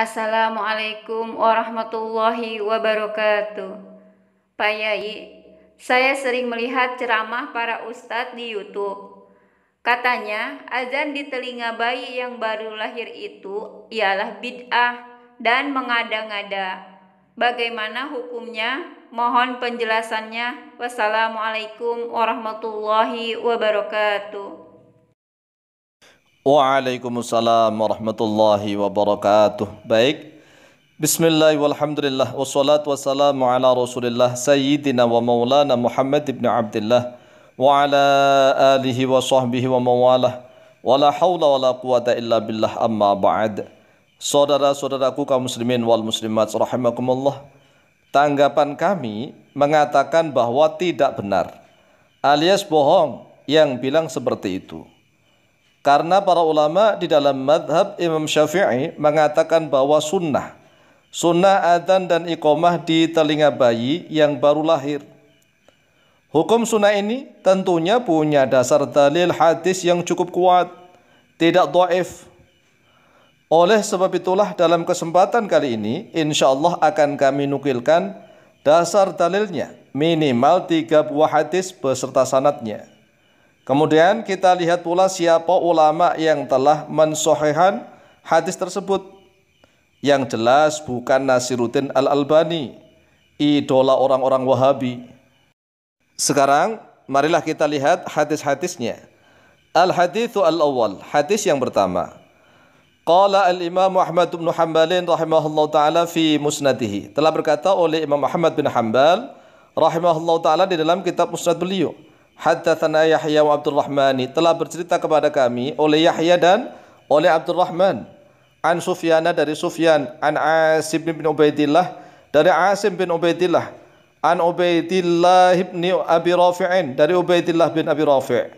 Assalamualaikum warahmatullahi wabarakatuh. Pak Yai, saya sering melihat ceramah para ustadz di YouTube. Katanya, azan di telinga bayi yang baru lahir itu ialah bid'ah dan mengada-ngada. Bagaimana hukumnya? Mohon penjelasannya. Wassalamualaikum warahmatullahi wabarakatuh. Waalaikumsalam warahmatullahi wabarakatuh. Baik. Bismillah walhamdulillah wassalatu wassalamu ala rasulillah sayyidina wa maulana Muhammad ibn Abdullah wa ala alihi wa sahbihi wa mawalah wa la hawla wa la quwata illa billah amma ba'd Saudara-saudaraku kaum muslimin wal muslimat rahimakumullah Tanggapan kami mengatakan bahwa tidak benar alias bohong yang bilang seperti itu karena para ulama di dalam madhab Imam Syafi'i mengatakan bahwa sunnah. Sunnah adhan dan iqomah di telinga bayi yang baru lahir. Hukum sunnah ini tentunya punya dasar dalil hadis yang cukup kuat, tidak do'if. Oleh sebab itulah dalam kesempatan kali ini, insya Allah akan kami nukilkan dasar dalilnya, minimal tiga buah hadis beserta sanatnya. Kemudian kita lihat pula siapa ulama yang telah mensohehan hadis tersebut. Yang jelas bukan Nasiruddin Al-Albani, idola orang-orang Wahabi. Sekarang marilah kita lihat hadis-hadisnya. Al-hadithu al-awwal, hadis yang pertama. Qala al-Imam Ahmad bin Hanbalin rahimahullah taala fi musnadihi. Telah berkata oleh Imam Ahmad bin Hanbal rahimahullah taala di dalam kitab musnad beliau. Haddathana Yahya wa Abdurrahmani telah bercerita kepada kami oleh Yahya dan oleh Abdurrahman an Sufyana dari Sufyan an Asim bin Ubaidillah dari Asim bin Ubaidillah an Ubaidillah bin Abi Rafi'in dari Ubaidillah bin Abi Rafi'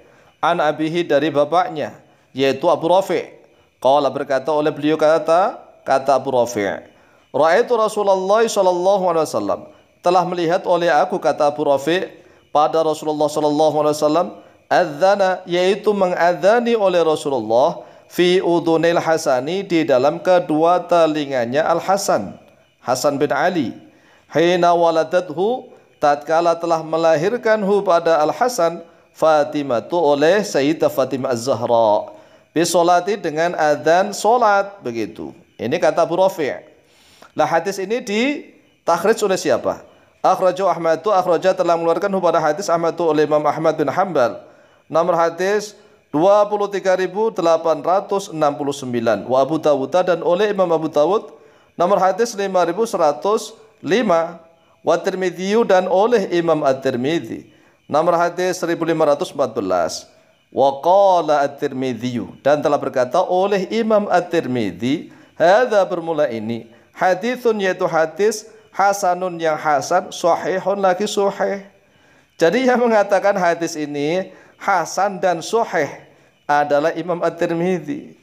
an abihi dari bapaknya yaitu Abu Rafi' qala berkata oleh beliau kata kata Abu Rafi' Ra'aitu Rasulullah sallallahu alaihi wasallam telah melihat oleh aku kata Abu Rafi' pada Rasulullah sallallahu alaihi wasallam adzana yaitu mengadzani oleh Rasulullah fi udunil hasani di dalam kedua telinganya Al Hasan Hasan bin Ali hina waladathu tatkala telah melahirkan hu pada Al Hasan Fatimah tu oleh Sayyidah Fatimah Az-Zahra bisolati dengan adzan solat begitu ini kata Bu Rafi' lah hadis ini ditakhrij oleh siapa Akhrajah Ahmad itu akhrajah telah mengeluarkan pada hadis Ahmad itu oleh Imam Ahmad bin Hambal. Nomor hadis 23.869 wa Abu Dawud dan oleh Imam Abu Dawud nomor hadis 5105 wa Tirmidzi dan oleh Imam At-Tirmidzi nomor hadis 1514 wa qala At-Tirmidzi dan telah berkata oleh Imam At-Tirmidzi hadza bermula ini hadithun yaitu hadis hasanun yang hasan, sohehon lagi soheh. Jadi yang mengatakan hadis ini hasan dan soheh adalah Imam At-Tirmidzi.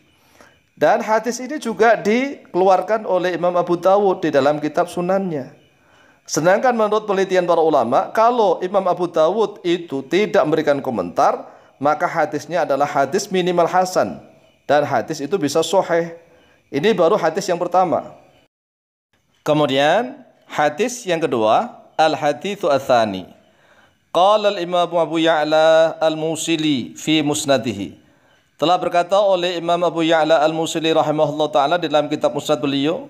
Dan hadis ini juga dikeluarkan oleh Imam Abu Dawud di dalam kitab sunannya. Sedangkan menurut penelitian para ulama, kalau Imam Abu Dawud itu tidak memberikan komentar, maka hadisnya adalah hadis minimal hasan dan hadis itu bisa soheh. Ini baru hadis yang pertama. Kemudian Hadis yang kedua, al-hadithu athani. Qala al-imam Abu Ya'la al-Musili fi musnadihi. Telah berkata oleh Imam Abu Ya'la al-Musili rahimahullah ta'ala dalam kitab musnad beliau,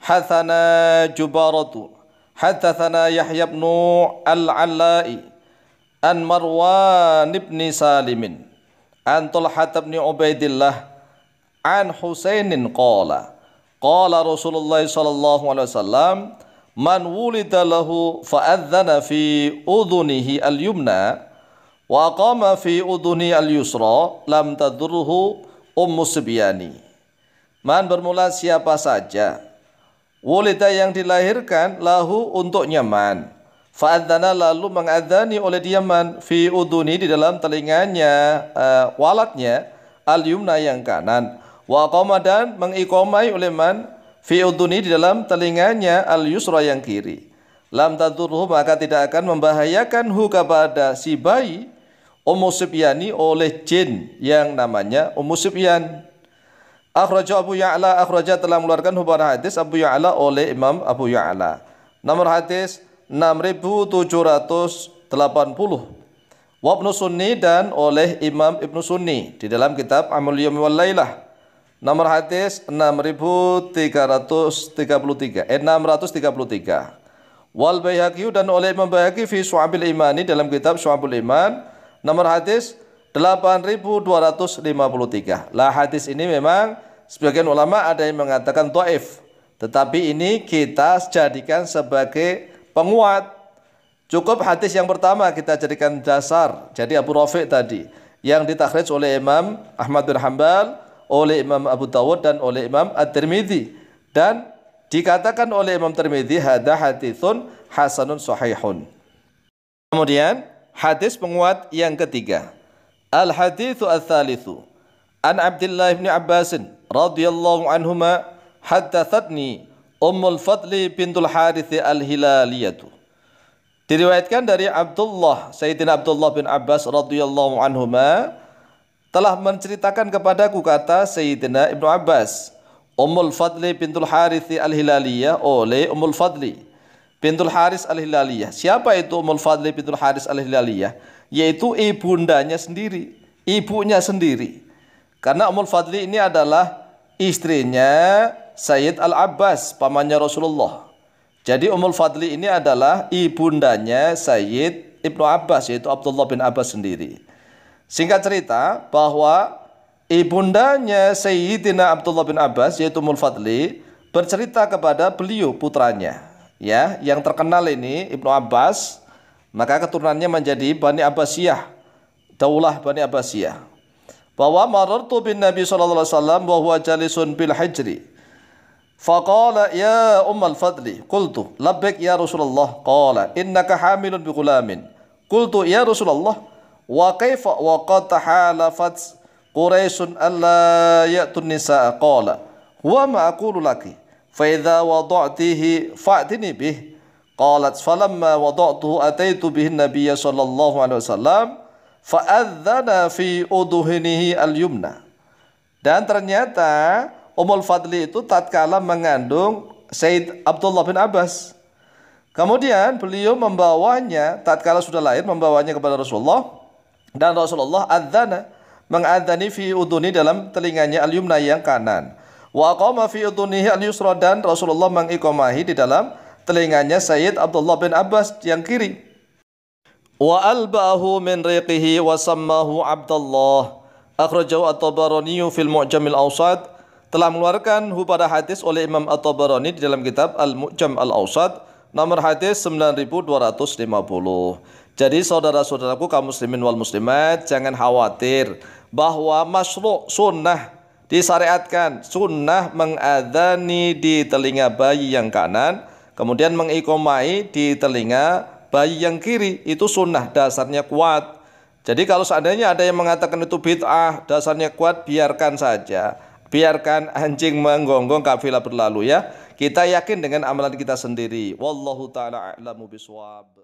Hathana Jubaratu, Hathathana Yahya ibn al-Allai, An Marwan ibn Salimin, An Tulhat ibn Ubaidillah, An Husainin qala, Qala Rasulullah sallallahu alaihi wasallam, man wulida lahu fa'adzana fi udhunihi al-yumna wa qama fi udhuni al-yusra lam tadurhu ummu sibyani man bermula siapa saja wulida yang dilahirkan lahu untuknya man fa'adzana lalu mengadzani oleh dia man fi udhuni di dalam telinganya uh, walatnya al-yumna yang kanan wa qama dan mengikomai oleh man fi uduni di dalam telinganya al yusra yang kiri. Lam tadurhu maka tidak akan membahayakan hu kepada si bayi umusibyani oleh jin yang namanya umusibyan Akhraja Abu Ya'la akhraja telah mengeluarkan hubar hadis Abu Ya'la oleh Imam Abu Ya'la. Nomor hadis 6780. Wa ibn Sunni dan oleh Imam Ibn Sunni di dalam kitab Amul Yawmi wal Lailah. Nomor hadis 6333 eh 633. Wal bayhaqi dan oleh Imam fi Su'abil Imani dalam kitab Syu'abul Iman nomor hadis 8253. Lah hadis ini memang sebagian ulama ada yang mengatakan dhaif. Tetapi ini kita jadikan sebagai penguat. Cukup hadis yang pertama kita jadikan dasar. Jadi Abu Rafiq tadi yang ditakhrij oleh Imam Ahmad bin Hambal oleh Imam Abu Dawud dan oleh Imam At-Tirmidzi dan dikatakan oleh Imam Tirmidzi hadza haditsun hasanun sahihun. Kemudian hadis penguat yang ketiga. Al hadithu ats-tsalitsu an Abdullah bin Abbas radhiyallahu anhuma haddatsatsni Ummul Fadli bintul Harith al-Hilaliyatu. Diriwayatkan dari Abdullah Sayyidina Abdullah bin Abbas radhiyallahu anhuma telah menceritakan kepadaku kata Sayyidina Ibnu Abbas Ummul Fadli bintul Harithi Al-Hilaliyah oleh oh, Ummul Fadli bintul Haris Al-Hilaliyah siapa itu Ummul Fadli bintul Haris Al-Hilaliyah yaitu ibundanya sendiri ibunya sendiri karena Ummul Fadli ini adalah istrinya Sayyid Al-Abbas pamannya Rasulullah jadi Ummul Fadli ini adalah ibundanya Sayyid Ibnu Abbas yaitu Abdullah bin Abbas sendiri Singkat cerita bahwa ibundanya Sayyidina Abdullah bin Abbas yaitu Mulfadli bercerita kepada beliau putranya ya yang terkenal ini Ibnu Abbas maka keturunannya menjadi Bani Abbasiyah Daulah Bani Abbasiyah bahwa marartu bin Nabi sallallahu alaihi wasallam wa huwa jalisun bil hijri faqala ya ummal fadli qultu labbaik ya Rasulullah qala innaka hamilun bi gulamin qultu ya Rasulullah wa kaifa wa qad halafat quraishun alla ya'tun nisaa qala wa ma aqulu laki fa idza wada'tihi fa'tini bih qalat falamma wada'tuhu ataitu bihi nabiyya sallallahu alaihi wasallam fa'adzana fi udhunihi al-yumna dan ternyata Umul Fadli itu tatkala mengandung Said Abdullah bin Abbas. Kemudian beliau membawanya tatkala sudah lahir membawanya kepada Rasulullah dan Rasulullah adzana mengadzani fi uduni dalam telinganya al-yumna yang kanan. Wa aqama fi udunihi al-yusra dan Rasulullah mengikomahi di dalam telinganya Sayyid Abdullah bin Abbas yang kiri. Wa albahu min riqihi wa sammahu Abdullah. Akhrajahu At-Tabarani fil Mu'jamil Awsat telah mengeluarkan hu pada hadis oleh Imam At-Tabarani di dalam kitab Al-Mu'jam Al-Awsat nomor hadis 9250. Jadi saudara-saudaraku kaum muslimin wal muslimat jangan khawatir bahwa masyru sunnah disyariatkan sunnah mengadani di telinga bayi yang kanan kemudian mengikomai di telinga bayi yang kiri itu sunnah dasarnya kuat jadi kalau seandainya ada yang mengatakan itu bid'ah dasarnya kuat biarkan saja biarkan anjing menggonggong kafilah berlalu ya kita yakin dengan amalan kita sendiri wallahu taala a'lamu biswab